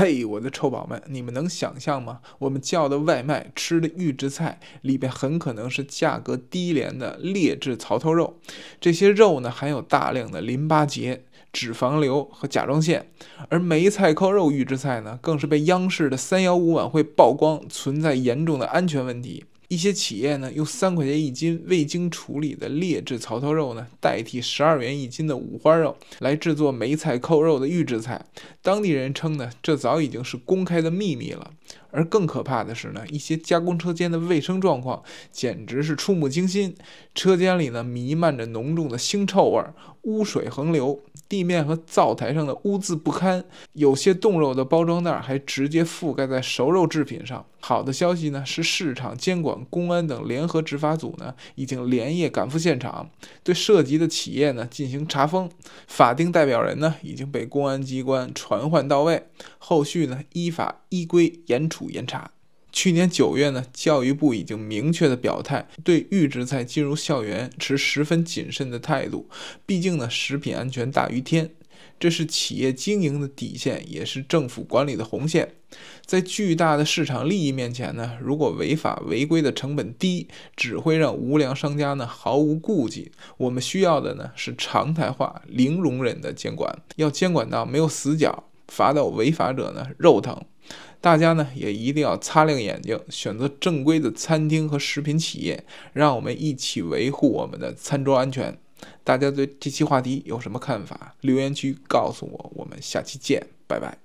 嘿，我的臭宝们，你们能想象吗？我们叫的外卖、吃的预制菜里边很可能是价格低廉的劣质槽头肉。这些肉呢，含有大量的淋巴结、脂肪瘤和甲状腺。而梅菜扣肉预制菜呢，更是被央视的三幺五晚会曝光，存在严重的安全问题。一些企业呢，用三块钱一斤未经处理的劣质槽槽肉呢，代替十二元一斤的五花肉来制作梅菜扣肉的预制菜。当地人称呢，这早已经是公开的秘密了。而更可怕的是呢，一些加工车间的卫生状况简直是触目惊心。车间里呢，弥漫着浓重的腥臭味，污水横流，地面和灶台上的污渍不堪。有些冻肉的包装袋还直接覆盖在熟肉制品上。好的消息呢，是市场监管、公安等联合执法组呢，已经连夜赶赴现场，对涉及的企业呢进行查封，法定代表人呢已经被公安机关传唤到位，后续呢依法依规严处严查。去年九月呢，教育部已经明确的表态，对预制菜进入校园持十分谨慎的态度，毕竟呢，食品安全大于天。这是企业经营的底线，也是政府管理的红线。在巨大的市场利益面前呢，如果违法违规的成本低，只会让无良商家呢毫无顾忌。我们需要的呢是常态化、零容忍的监管，要监管到没有死角，罚到违法者呢肉疼。大家呢也一定要擦亮眼睛，选择正规的餐厅和食品企业，让我们一起维护我们的餐桌安全。大家对这期话题有什么看法？留言区告诉我。我们下期见，拜拜。